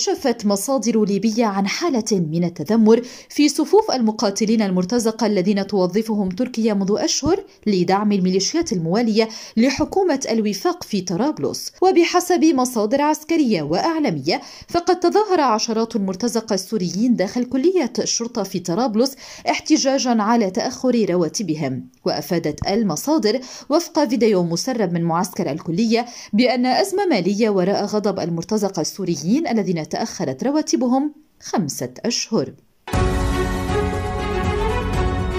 كشفت مصادر ليبية عن حالة من التذمر في صفوف المقاتلين المرتزقة الذين توظفهم تركيا منذ أشهر لدعم الميليشيات الموالية لحكومة الوفاق في طرابلس وبحسب مصادر عسكرية وأعلامية فقد تظاهر عشرات المرتزقة السوريين داخل كلية الشرطة في طرابلس احتجاجا على تأخر رواتبهم وأفادت المصادر وفق فيديو مسرب من معسكر الكلية بأن أزمة مالية وراء غضب المرتزقة السوريين الذين تأخرت رواتبهم خمسة أشهر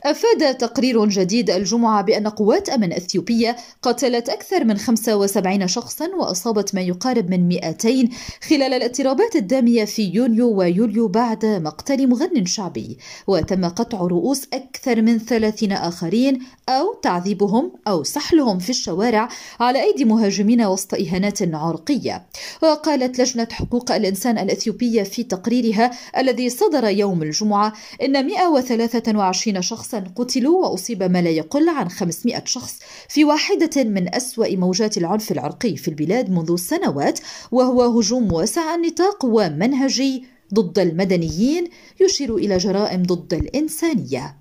أفاد تقرير جديد الجمعة بأن قوات أمن أثيوبية قتلت أكثر من 75 شخصا وأصابت ما يقارب من 200 خلال الاضطرابات الدامية في يونيو ويوليو بعد مقتل مغن شعبي وتم قطع رؤوس أكثر من 30 آخرين أو تعذيبهم أو سحلهم في الشوارع على أيدي مهاجمين وسط إهانات عرقية وقالت لجنة حقوق الإنسان الأثيوبية في تقريرها الذي صدر يوم الجمعة إن 123 شخصا شخصا قتلوا وأصيب ما لا يقل عن 500 شخص في واحدة من أسوأ موجات العنف العرقي في البلاد منذ سنوات وهو هجوم واسع النطاق ومنهجي ضد المدنيين يشير إلى جرائم ضد الإنسانية